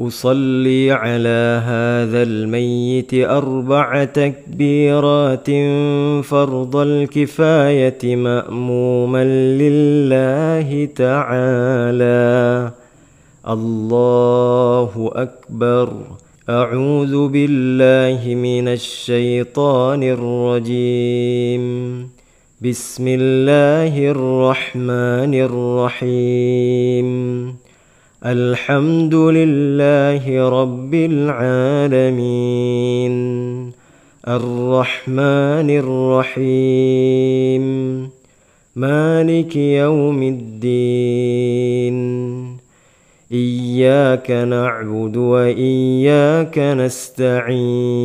اصلي على هذا الميت اربع تكبيرات فرض الكفايه ماموما لله تعالى الله اكبر اعوذ بالله من الشيطان الرجيم بسم الله الرحمن الرحيم الحمد لله رب العالمين الرحمن الرحيم مالك يوم الدين اياك نعبد واياك نستعين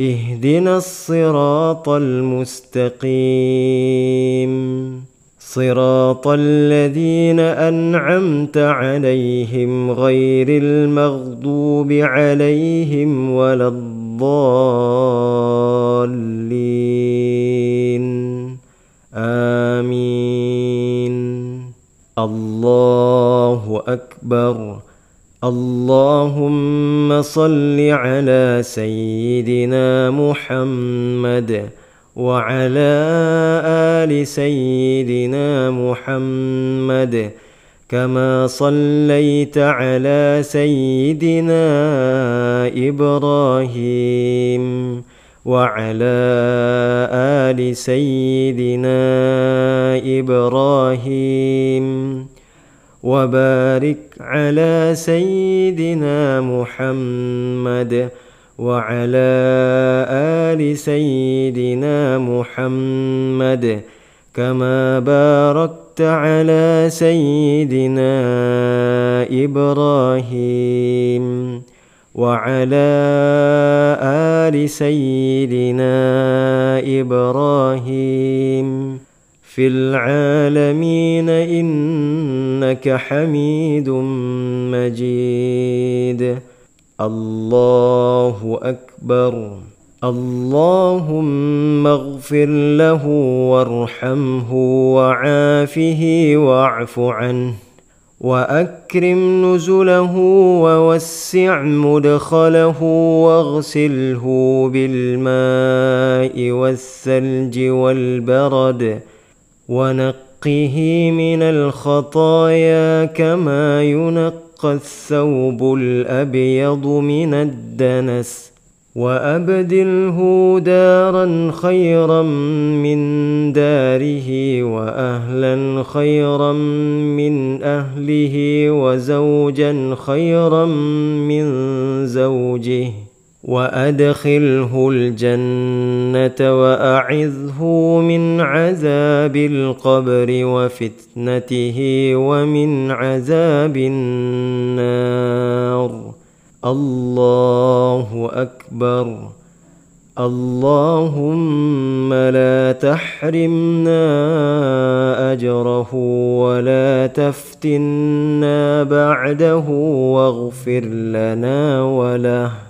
اهدنا الصراط المستقيم صراط الذين انعمت عليهم غير المغضوب عليهم ولا الضالين امين الله اكبر اللهم صل على سيدنا محمد وعلى ال سيدنا محمد كما صليت على سيدنا ابراهيم وعلى ال سيدنا ابراهيم وبارك على سيدنا محمد وعلى آل سيدنا محمد كما باركت على سيدنا إبراهيم وعلى آل سيدنا إبراهيم في العالمين إنك حميد مجيد الله اكبر اللهم اغفر له وارحمه وعافه واعف عنه واكرم نزله ووسع مدخله واغسله بالماء والثلج والبرد ونقه من الخطايا كما ينقى ينقى الثوب الابيض من الدنس وابدله دارا خيرا من داره واهلا خيرا من اهله وزوجا خيرا من زوجه وادخله الجنه واعذه من عذاب القبر وفتنته ومن عذاب النار الله اكبر اللهم لا تحرمنا اجره ولا تفتنا بعده واغفر لنا وله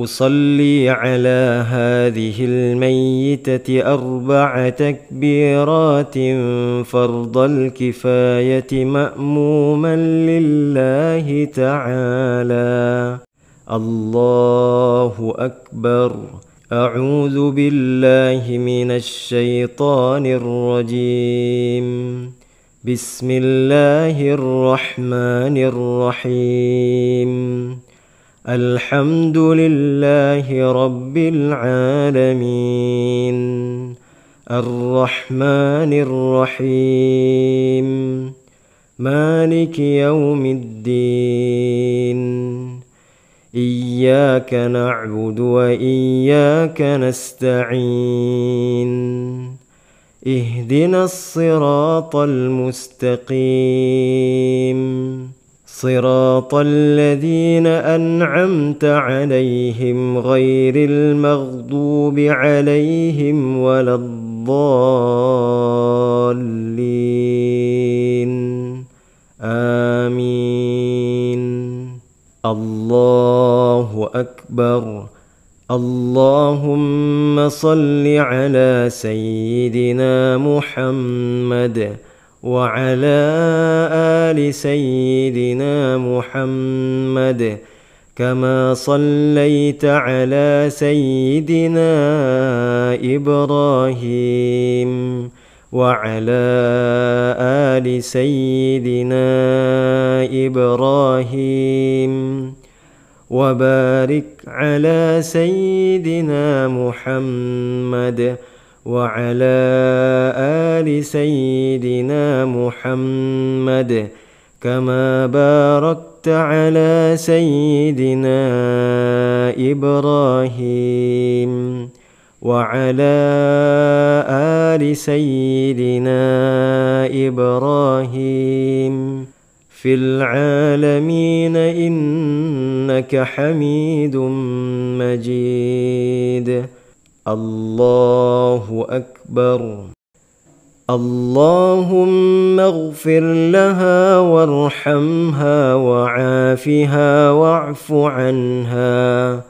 اصلي على هذه الميته اربع تكبيرات فرض الكفايه ماموما لله تعالى الله اكبر اعوذ بالله من الشيطان الرجيم بسم الله الرحمن الرحيم الحمد لله رب العالمين الرحمن الرحيم مالك يوم الدين اياك نعبد واياك نستعين اهدنا الصراط المستقيم صراط الذين انعمت عليهم غير المغضوب عليهم ولا الضالين امين الله اكبر اللهم صل على سيدنا محمد وعلى آل سيدنا محمد كما صليت على سيدنا إبراهيم وعلى آل سيدنا إبراهيم وبارك على سيدنا محمد وعلى آل سيدنا محمد كما باركت على سيدنا إبراهيم وعلى آل سيدنا إبراهيم في العالمين إنك حميد مجيد الله اكبر اللهم اغفر لها وارحمها وعافها واعف عنها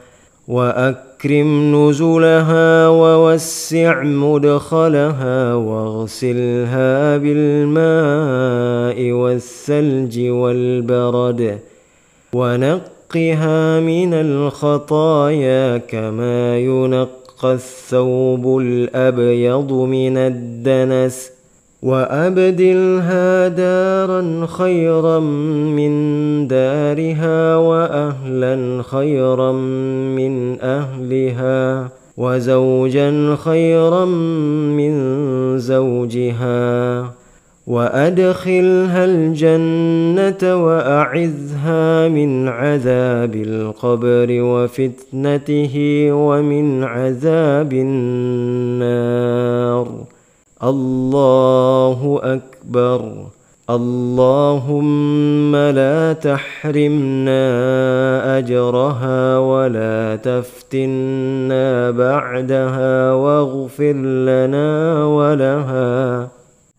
واكرم نزلها ووسع مدخلها واغسلها بالماء والثلج والبرد ونقها من الخطايا كما ينقى يشق الثوب الابيض من الدنس وابدلها دارا خيرا من دارها واهلا خيرا من اهلها وزوجا خيرا من زوجها وادخلها الجنه واعذها من عذاب القبر وفتنته ومن عذاب النار الله اكبر اللهم لا تحرمنا اجرها ولا تفتنا بعدها واغفر لنا ولها